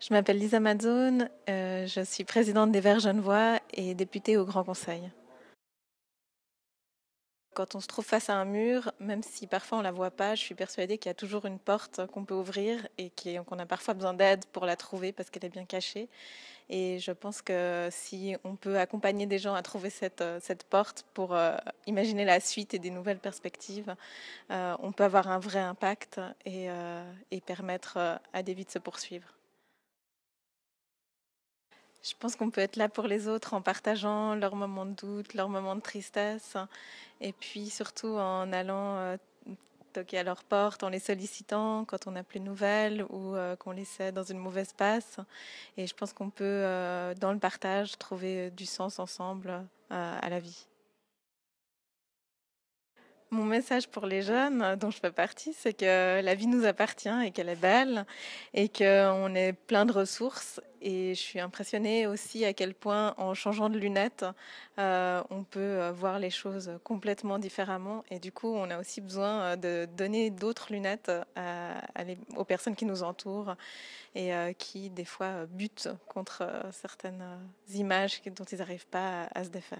Je m'appelle Lisa Madzone, euh, je suis présidente des Verts Voix et députée au Grand Conseil. Quand on se trouve face à un mur, même si parfois on ne la voit pas, je suis persuadée qu'il y a toujours une porte qu'on peut ouvrir et qu'on a parfois besoin d'aide pour la trouver parce qu'elle est bien cachée. Et je pense que si on peut accompagner des gens à trouver cette, euh, porte pour euh, imaginer la suite et des nouvelles perspectives, on peut avoir un vrai impact et, et permettre à des vies de se poursuivre. Je pense qu'on peut être là pour les autres en partageant leurs moments de doute, leurs moments de tristesse, et puis surtout en allant euh, toquer à leur porte, en les sollicitant quand on n'a plus de nouvelles ou euh, qu'on les sait dans une mauvaise passe. Et je pense qu'on peut, euh, dans le partage, trouver du sens ensemble à la vie. Mon message pour les jeunes dont je fais partie, c'est que la vie nous appartient et qu'elle est belle et qu'on est plein de ressources et je suis impressionnée aussi à quel point, en changeant de lunettes, euh, on peut euh, voir les choses complètement différemment. Et du coup, on a aussi besoin euh, de donner d'autres lunettes aux personnes qui nous entourent et qui, des fois, butent contre certaines images dont ils n'arrivent pas à se défaire.